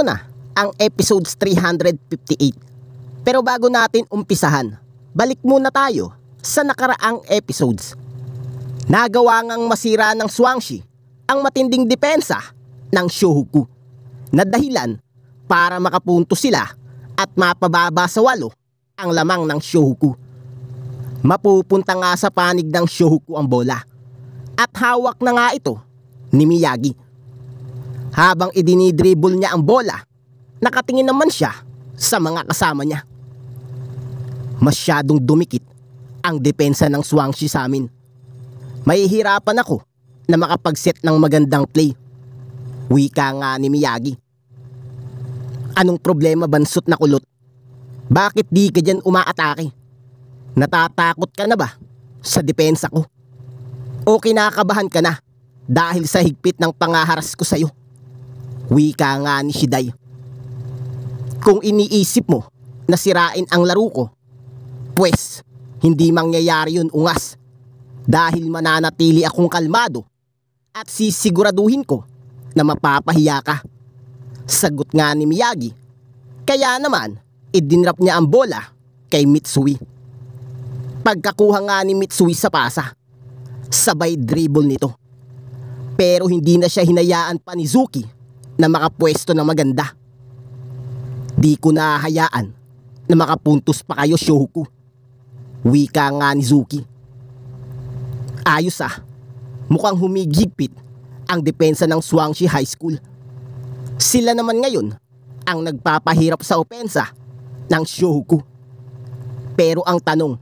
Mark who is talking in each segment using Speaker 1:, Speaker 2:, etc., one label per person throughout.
Speaker 1: Ito na, ang episodes 358. Pero bago natin umpisahan, balik muna tayo sa nakaraang episodes. Nagawa ngang masira ng Swangshi ang matinding depensa ng Shohoku na dahilan para makapunto sila at mapababa sa walo ang lamang ng Shohoku. Mapupunta nga sa panig ng Shohoku ang bola at hawak na nga ito ni Miyagi. Habang idinidribble niya ang bola, nakatingin naman siya sa mga kasama niya. Masyadong dumikit ang depensa ng Swangshi sa amin. Mahihirapan ako na makapag-set ng magandang play. Wika nga ni Miyagi. Anong problema bansot na kulot? Bakit di ka dyan umaatake? Natatakot ka na ba sa depensa ko? O kinakabahan ka na dahil sa higpit ng pangaharas ko sa'yo? Wika nga ni Hiday. Kung iniisip mo na sirain ang laro ko, pwes hindi mangyayari yun ungas dahil mananatili akong kalmado at sisiguraduhin ko na mapapahiya ka. Sagot nga ni Miyagi. Kaya naman, idinrap niya ang bola kay Mitsui. Pagkakuha nga ni Mitsui sa pasa, sabay dribble nito. Pero hindi na siya hinayaan pa ni Zuki na makapwesto ng maganda. Di ko nahahayaan na makapuntos pa kayo, Shoko. Wika nga ni Zuki. Ayos ah, mukhang humigipit ang depensa ng Swangshi High School. Sila naman ngayon ang nagpapahirap sa opensa ng Shoko. Pero ang tanong,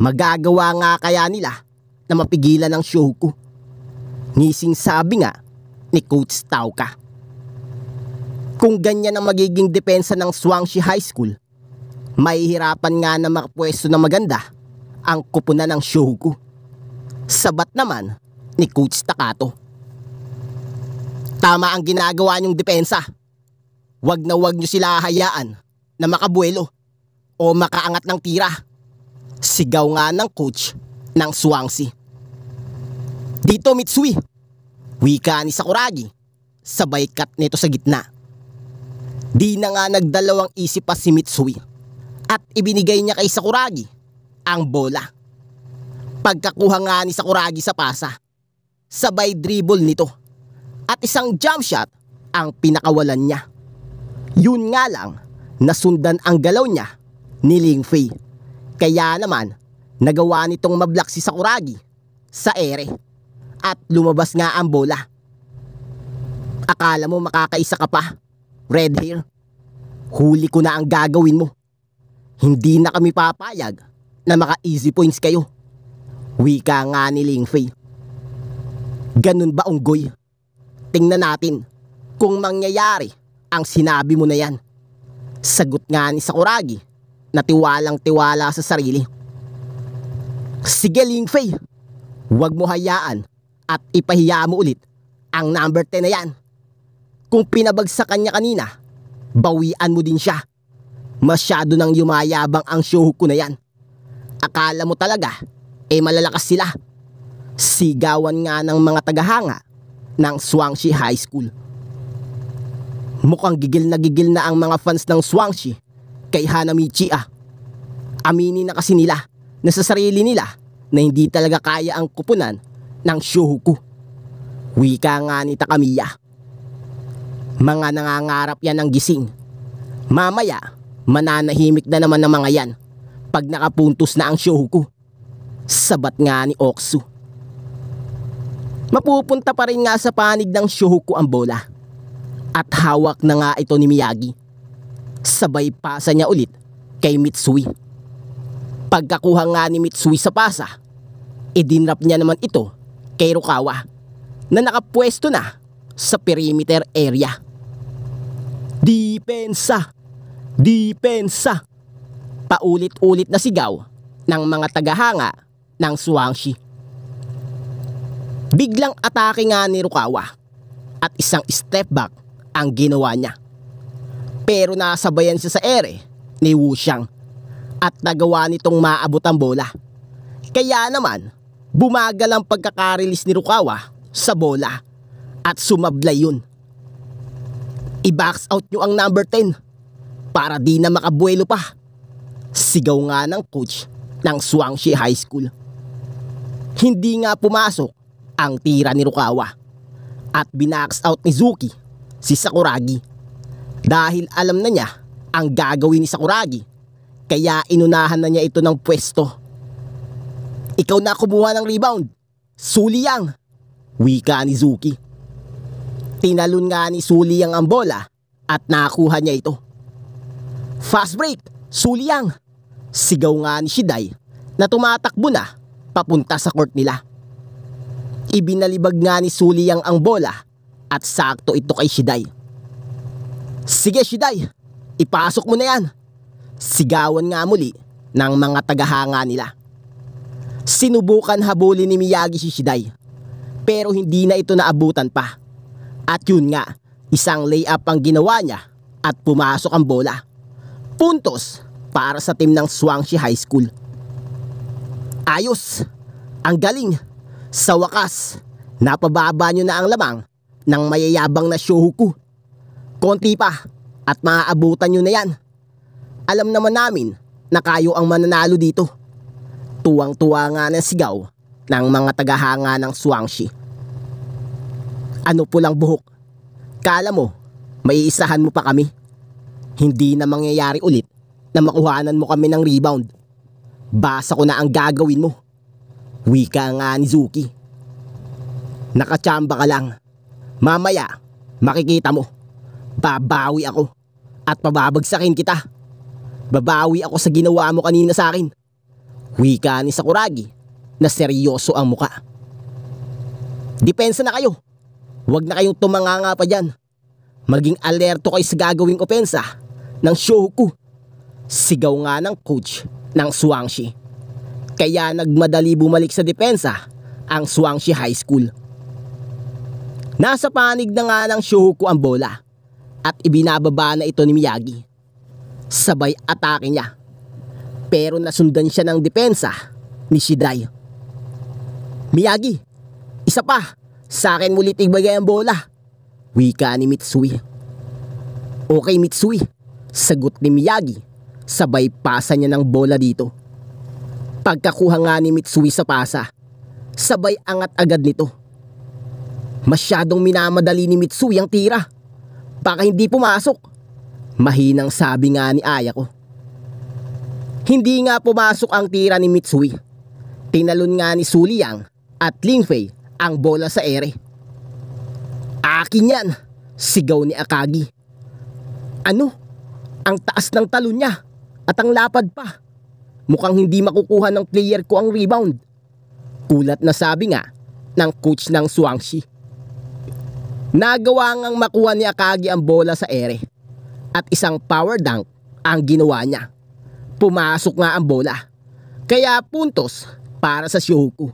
Speaker 1: magagawa nga kaya nila na mapigilan ng Shoko? Ngising sabi nga ni Coach Tauka. Kung ganyan ang magiging depensa ng Swansea High School, mahihirapan nga na makapwesto na maganda ang kupunan ng Shogo. Sabat naman ni Coach Takato. Tama ang ginagawa niyong depensa. Huwag na huwag niyo sila hayaan na makabuelo o makaangat ng tira. Sigaw nga ng coach ng Swansea. Dito Mitsui, wika ni Sakuragi, sabay cut nito sa gitna. Di na nga nagdalawang isip pa si Mitsui at ibinigay niya kay Sakuragi ang bola. Pagkakuha nga ni Sakuragi sa pasa, sabay dribble nito at isang jump shot ang pinakawalan niya. Yun nga lang, nasundan ang galaw niya ni Ling Fei. Kaya naman, nagawa nitong mablock si Sakuragi sa ere at lumabas nga ang bola. Akala mo makakaisa ka pa Red Hair, huli ko na ang gagawin mo. Hindi na kami papayag na maka-easy points kayo. Wika nga ni Ling Fei. Ganun ba unggoy? Tingnan natin kung mangyayari ang sinabi mo na yan. Sagot nga ni Sakuragi na tiwalang tiwala sa sarili. Sige Ling Fei, huwag mo hayaan at ipahiya mo ulit ang number 10 na yan. Kung pinabagsak niya kanina, bawian mo din siya. Masyado nang yumayabang ang Shohoku na yan. Akala mo talaga, eh malalakas sila. Sigawan nga ng mga tagahanga ng Swansea High School. Mukhang gigil na gigil na ang mga fans ng Swansea kay Hanamichi ah. Aminin na kasi nila na sa sarili nila na hindi talaga kaya ang kupunan ng Shohoku. Wika nga ni Takamiya. Mga nangangarap yan ng gising. Mamaya, mananahimik na naman ng mga yan pag nakapuntos na ang show ko. Sabat nga ni Oksu. Mapupunta pa rin nga sa panig ng show ko ang bola. At hawak na nga ito ni Miyagi. Sabay pasa niya ulit kay Mitsui. Pagkakuha nga ni Mitsui sa pasa, idinrap niya naman ito kay Rukawa na nakapwesto na sa perimeter area. Depensa! Depensa! Paulit-ulit na sigaw ng mga tagahanga ng Suwangshi. Biglang atake nga ni Rukawa at isang step back ang ginawa niya. Pero nasabayan siya sa ere ni Wu Xiang at nagawa nitong maabot ang bola. Kaya naman, bumagal ang pagkakarilis ni Rukawa sa bola at sumablay yun. I-box out nyo ang number 10 para di na makabuelo pa. Sigaw nga ng coach ng Swansea High School. Hindi nga pumasok ang tira ni Rukawa at binax out ni Zuki si Sakuragi dahil alam na niya ang gagawin ni Sakuragi kaya inunahan na niya ito ng pwesto. Ikaw na kumuha ng rebound. Suliyang, yang. Wika ni Zuki. Tinalon nga ni Suli ang ambola at nakuha niya ito. Fast break! Suliyang! Sigaw nga ni Shiday na tumatakbo na papunta sa court nila. Ibinalibag nga ni Suliyang ang bola at sakto ito kay Shiday. Sige Shiday, ipasok mo na yan. Sigawan nga muli ng mga tagahanga nila. Sinubukan habulin ni Miyagi si Shiday pero hindi na ito naabutan pa. At yun nga, isang layup ang ginawa niya at pumasok ang bola. Puntos para sa team ng Swansea High School. Ayos! Ang galing! Sa wakas, napababa niyo na ang lamang ng mayayabang na Shohoku. Konti pa at maaabutan niyo na yan. Alam naman namin na kayo ang mananalo dito. Tuwang-tuwa nga ng sigaw ng mga tagahanga ng Swansea. Ano po lang buhok? Kala mo, maiisahan mo pa kami? Hindi na mangyayari ulit na makuhanan mo kami ng rebound. Basa ko na ang gagawin mo. Wika nga ni Zuki. Nakachamba ka lang. Mamaya, makikita mo. Babawi ako at pababagsakin kita. Babawi ako sa ginawa mo kanina sa akin. Wika ni Sakuragi na seryoso ang muka. Depensa na kayo. Huwag na kayong tumanganga pa dyan. Maging alerto kayo sa gagawing opensa ng Shohoku. Sigaw nga ng coach ng Swangshi. Kaya nagmadali bumalik sa depensa ang Swangshi High School. Nasa panig na nga ng Shohoku ang bola at ibinababa na ito ni Miyagi. Sabay atake niya pero nasundan siya ng depensa ni Shidai. Miyagi, isa pa! Sa akin muli tigbagay ang bola. Wika ni Mitsui. Okay Mitsui, sagot ni Miyagi. Sabay pasa niya ng bola dito. Pagkakuha nga ni Mitsui sa pasa, sabay angat agad nito. Masyadong minamadali ni Mitsui ang tira. Baka hindi pumasok. Mahinang sabi nga ni Aya ko. Hindi nga pumasok ang tira ni Mitsui. Tinalon nga ni Suliyang at Lingfei ang bola sa ere. Akin yan, sigaw ni Akagi. Ano? Ang taas ng talon niya at ang lapad pa. Mukhang hindi makukuha ng player ko ang rebound. Kulat na sabi nga ng coach ng Swangshi. Nagawa ngang makuha ni Akagi ang bola sa ere at isang power dunk ang ginawa niya. Pumasok nga ang bola. Kaya puntos para sa Shohoku.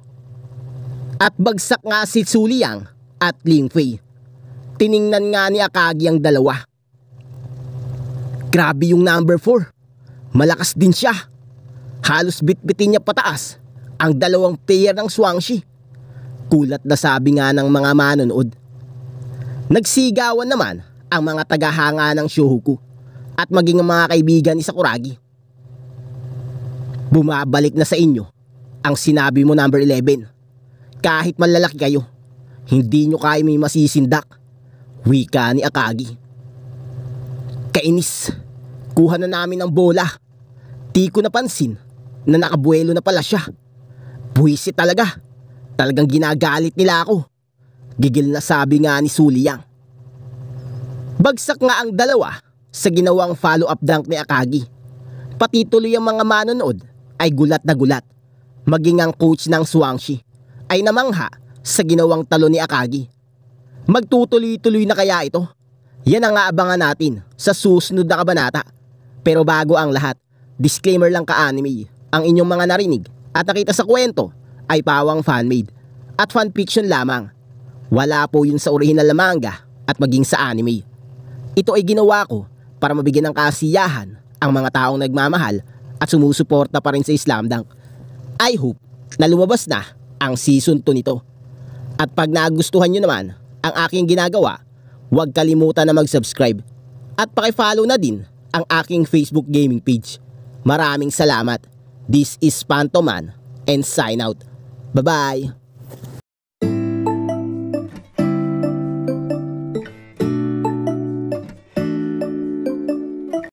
Speaker 1: At bagsak nga si Suliang at Ling Fei. Tiningnan nga ni Akagi ang dalawa. Grabe yung number 4. Malakas din siya. Halos bitbitin niya pataas ang dalawang player ng Swangshi. Kulat na sabi nga ng mga manonood. Nagsigawan naman ang mga tagahanga ng Shohoku at maging mga kaibigan ni Sakuragi. Bumabalik na sa inyo ang sinabi mo number 11 kahit malalaki kayo, hindi nyo kayo may masisindak. Wika ni Akagi. Kainis, kuha na namin ang bola. Di ko napansin na nakabuelo na pala siya. Buwisit talaga. Talagang ginagalit nila ako. Gigil na sabi nga ni Suliyang. Bagsak nga ang dalawa sa ginawang follow-up dunk ni Akagi. Pati tuloy ang mga manonood ay gulat na gulat. Maging ang coach ng Swangshi ay namangha sa ginawang talo ni Akagi. Magtutuloy-tuloy na kaya ito? Yan ang aabangan natin sa susunod na kabanata. Pero bago ang lahat, disclaimer lang ka-anime, ang inyong mga narinig at nakita sa kwento ay pawang fanmade at fanfiction lamang. Wala po yun sa original na manga at maging sa anime. Ito ay ginawa ko para mabigyan ng kasiyahan ang mga taong nagmamahal at sumusuporta pa rin sa Islam Dunk. I hope na lumabas na ang season 2 nito. At pag nagustuhan nyo naman ang aking ginagawa, huwag kalimutan na mag-subscribe at pakifollow na din ang aking Facebook gaming page. Maraming salamat. This is Pantoman and sign out. Bye-bye!